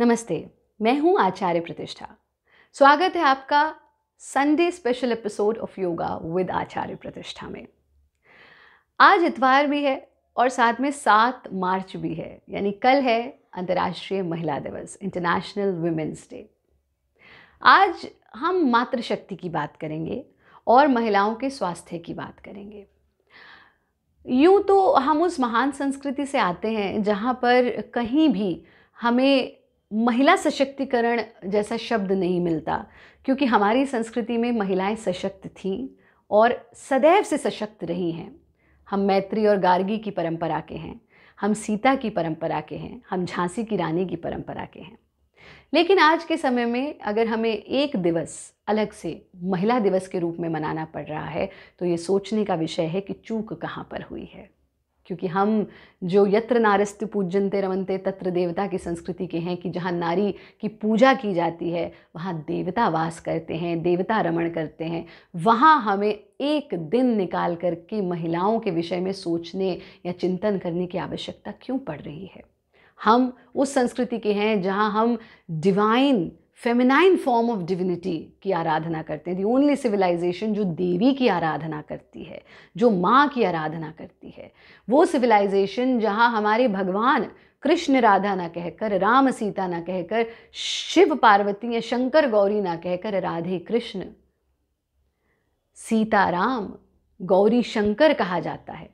नमस्ते मैं हूं आचार्य प्रतिष्ठा स्वागत है आपका Sunday special episode of yoga with Acharya Pratishtha में आज इतवार भी है और साथ में सात मार्च भी है यानी कल है अंतर्राष्ट्रीय महिला दिवस इंटरनेशनल वुमेन्स डे आज हम मातृशक्ति की बात करेंगे और महिलाओं के स्वास्थ्य की बात करेंगे यूं तो हम उस महान संस्कृति से आते हैं जहाँ पर कहीं भी हमें महिला सशक्तिकरण जैसा शब्द नहीं मिलता क्योंकि हमारी संस्कृति में महिलाएं सशक्त थीं और सदैव से सशक्त रही हैं हम मैत्री और गार्गी की परंपरा के हैं हम सीता की परंपरा के हैं हम झांसी की रानी की परंपरा के हैं लेकिन आज के समय में अगर हमें एक दिवस अलग से महिला दिवस के रूप में मनाना पड़ रहा है तो ये सोचने का विषय है कि चूक कहाँ पर हुई है क्योंकि हम जो यत्र नारस्त पूजनते रमनते तत्र देवता की संस्कृति के हैं कि जहाँ नारी की पूजा की जाती है वहाँ देवता वास करते हैं देवता रमण करते हैं वहाँ हमें एक दिन निकाल कर के महिलाओं के विषय में सोचने या चिंतन करने की आवश्यकता क्यों पड़ रही है हम उस संस्कृति के हैं जहाँ हम divine feminine form of divinity की आराधना करते हैं दी ओनली सिविलाइजेशन जो देवी की आराधना करती है जो माँ की आराधना करती है वो सिविलाइजेशन जहाँ हमारे भगवान कृष्ण राधा ना कहकर राम सीता ना कहकर शिव पार्वती या शंकर गौरी ना कहकर राधे कृष्ण सीता राम गौरी शंकर कहा जाता है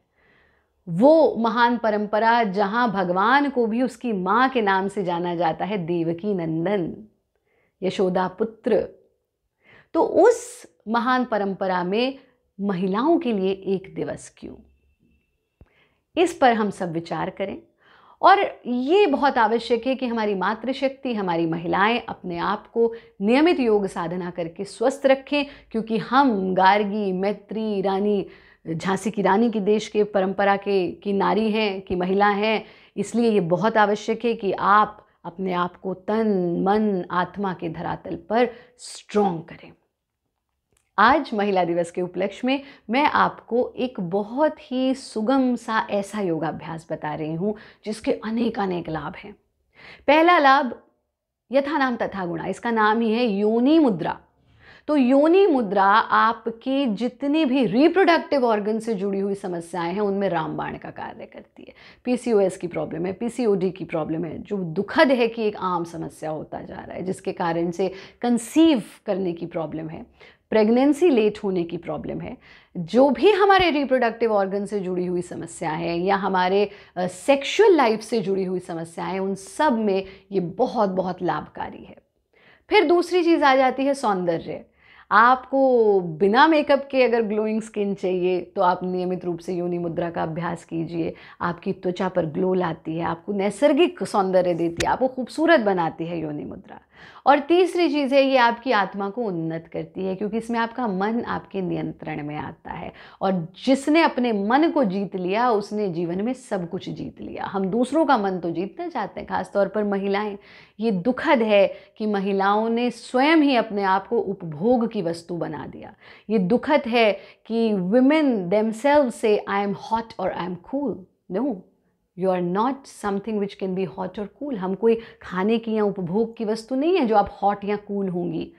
वो महान परंपरा जहाँ भगवान को भी उसकी माँ के नाम से जाना जाता है देवकी नंदन यशोदा पुत्र तो उस महान परंपरा में महिलाओं के लिए एक दिवस क्यों इस पर हम सब विचार करें और ये बहुत आवश्यक है कि हमारी मातृशक्ति हमारी महिलाएं अपने आप को नियमित योग साधना करके स्वस्थ रखें क्योंकि हम गार्गी मैत्री रानी झांसी की रानी की देश के परंपरा के की नारी हैं कि महिला हैं इसलिए ये बहुत आवश्यक है कि आप अपने आप को तन मन आत्मा के धरातल पर स्ट्रोंग करें आज महिला दिवस के उपलक्ष्य में मैं आपको एक बहुत ही सुगम सा ऐसा योगाभ्यास बता रही हूँ जिसके अनेक अनेक लाभ हैं पहला लाभ यथा नाम तथा गुणा इसका नाम ही है योनि मुद्रा तो योनि मुद्रा आपकी जितनी भी रिप्रोडक्टिव ऑर्गन से जुड़ी हुई समस्याएं हैं उनमें रामबाण का कार्य करती है पीसीओएस की प्रॉब्लम है पीसीओडी की प्रॉब्लम है जो दुखद है कि एक आम समस्या होता जा रहा है जिसके कारण से कंसीव करने की प्रॉब्लम है प्रेगनेंसी लेट होने की प्रॉब्लम है जो भी हमारे रिप्रोडक्टिव ऑर्गन से जुड़ी हुई समस्या है या हमारे सेक्सुअल लाइफ से जुड़ी हुई है उन सब में ये बहुत बहुत लाभकारी है फिर दूसरी चीज़ आ जाती है सौंदर्य आपको बिना मेकअप के अगर ग्लोइंग स्किन चाहिए तो आप नियमित रूप से योनि मुद्रा का अभ्यास कीजिए आपकी त्वचा पर ग्लो लाती है आपको नैसर्गिक सौंदर्य देती है आपको खूबसूरत बनाती है योनि मुद्रा और तीसरी चीज़ है ये आपकी आत्मा को उन्नत करती है क्योंकि इसमें आपका मन आपके नियंत्रण में आता है और जिसने अपने मन को जीत लिया उसने जीवन में सब कुछ जीत लिया हम दूसरों का मन तो जीतना चाहते हैं खासतौर पर महिलाएं ये दुखद है कि महिलाओं ने स्वयं ही अपने आप को उपभोग की वस्तु बना दिया ये दुखद है कि वुमेन देमसेल्व से आई एम हॉट और I am cool no you are not something which can be hot और कूल हम कोई खाने की या उपभोग की वस्तु नहीं है जो आप हॉट या कूल होंगी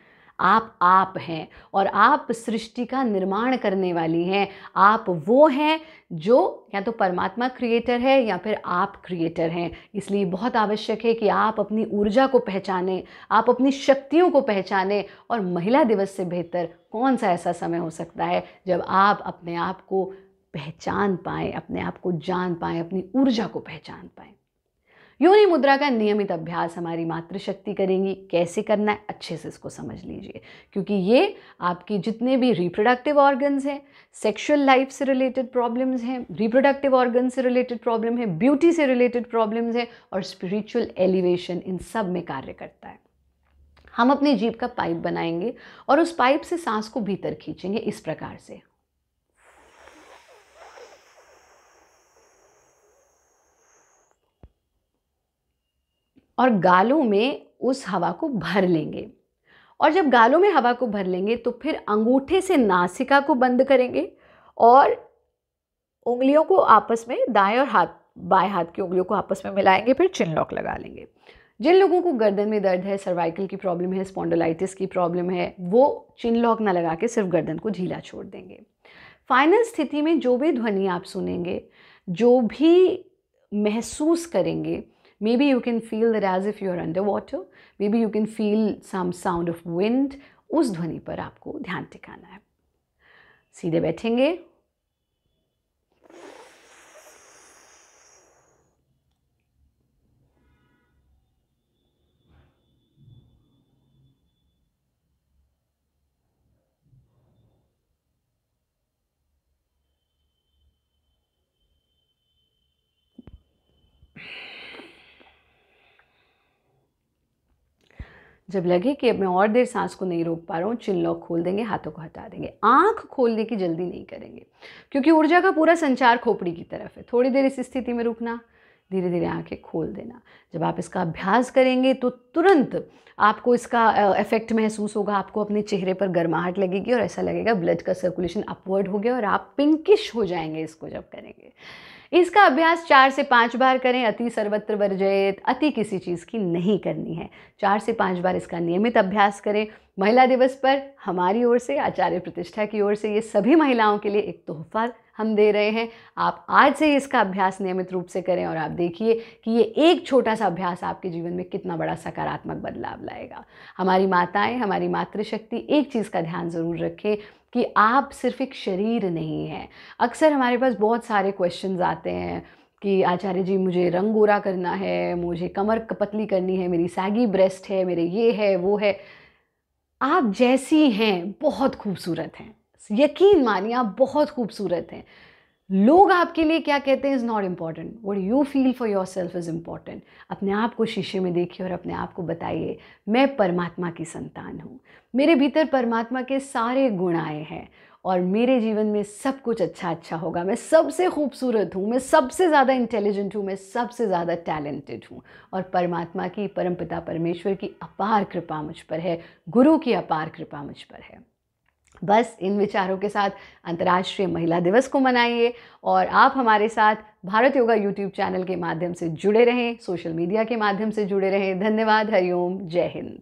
आप आप हैं और आप सृष्टि का निर्माण करने वाली हैं आप वो हैं जो या तो परमात्मा क्रिएटर है या फिर आप क्रिएटर हैं इसलिए बहुत आवश्यक है कि आप अपनी ऊर्जा को पहचानें आप अपनी शक्तियों को पहचानें और महिला दिवस से बेहतर कौन सा ऐसा समय हो सकता है जब आप अपने आप को पहचान पाएं अपने आप को जान पाएं अपनी ऊर्जा को पहचान पाएं योनि मुद्रा का नियमित अभ्यास हमारी मातृशक्ति करेंगी कैसे करना है अच्छे से इसको समझ लीजिए क्योंकि ये आपकी जितने भी रिप्रोडक्टिव ऑर्गन्स हैं सेक्सुअल लाइफ से रिलेटेड प्रॉब्लम्स हैं रिप्रोडक्टिव ऑर्गन से रिलेटेड प्रॉब्लम है ब्यूटी से रिलेटेड प्रॉब्लम्स हैं और स्पिरिचुअल एलिवेशन इन सब में कार्य करता है हम अपनी जीप का पाइप बनाएंगे और उस पाइप से सांस को भीतर खींचेंगे इस प्रकार से और गालों में उस हवा को भर लेंगे और जब गालों में हवा को भर लेंगे तो फिर अंगूठे से नासिका को बंद करेंगे और उंगलियों को आपस में दाएं और हाथ बाएं हाथ की उंगलियों को आपस में मिलाएंगे फिर चिन लॉक लगा लेंगे जिन लोगों को गर्दन में दर्द है सर्वाइकल की प्रॉब्लम है स्पॉन्डोलाइटिस की प्रॉब्लम है वो चिन लॉक ना लगा के सिर्फ गर्दन को ढीला छोड़ देंगे फाइनल स्थिति में जो भी ध्वनि आप सुनेंगे जो भी महसूस करेंगे Maybe you can feel that as if you are underwater. Maybe you can feel some sound of wind. उस ध्वनि पर आपको ध्यान टिकाना है सीधे बैठेंगे जब लगे कि अब मैं और देर सांस को नहीं रोक पा रहा हूँ चिल्लॉक खोल देंगे हाथों को हटा देंगे आँख खोलने की जल्दी नहीं करेंगे क्योंकि ऊर्जा का पूरा संचार खोपड़ी की तरफ है थोड़ी देर इस स्थिति में रुकना धीरे धीरे आँखें खोल देना जब आप इसका अभ्यास करेंगे तो तुरंत आपको इसका इफेक्ट महसूस होगा आपको अपने चेहरे पर गर्माहट लगेगी और ऐसा लगेगा ब्लड का सर्कुलेशन अपवर्ड हो गया और आप पिंकिश हो जाएंगे इसको जब करेंगे इसका अभ्यास चार से पाँच बार करें अति सर्वत्र वर्जयत अति किसी चीज़ की नहीं करनी है चार से पाँच बार इसका नियमित अभ्यास करें महिला दिवस पर हमारी ओर से आचार्य प्रतिष्ठा की ओर से ये सभी महिलाओं के लिए एक तोहफा हम दे रहे हैं आप आज से इसका अभ्यास नियमित रूप से करें और आप देखिए कि ये एक छोटा सा अभ्यास आपके जीवन में कितना बड़ा सकारात्मक बदलाव लाएगा हमारी माताएं हमारी मातृशक्ति एक चीज़ का ध्यान ज़रूर रखें कि आप सिर्फ एक शरीर नहीं हैं अक्सर हमारे पास बहुत सारे क्वेश्चन आते हैं कि आचार्य जी मुझे रंग गोरा करना है मुझे कमर पतली करनी है मेरी सैगी ब्रेस्ट है मेरे ये है वो है आप जैसी हैं बहुत खूबसूरत हैं यकीन मानिए आप बहुत खूबसूरत हैं लोग आपके लिए क्या कहते हैं is not important what you feel for yourself is important अपने आप को शीशे में देखिए और अपने आप को बताइए मैं परमात्मा की संतान हूँ मेरे भीतर परमात्मा के सारे गुण आए हैं और मेरे जीवन में सब कुछ अच्छा अच्छा होगा मैं सबसे खूबसूरत हूँ मैं सबसे ज़्यादा इंटेलिजेंट हूँ मैं सबसे ज़्यादा टैलेंटेड हूँ और परमात्मा की परमपिता परमेश्वर की अपार कृपा मुझ पर है गुरु की अपार कृपा मुझ पर है बस इन विचारों के साथ अंतर्राष्ट्रीय महिला दिवस को मनाइए और आप हमारे साथ भारत योगा यूट्यूब चैनल के माध्यम से जुड़े रहें सोशल मीडिया के माध्यम से जुड़े रहें धन्यवाद हरिओम जय हिंद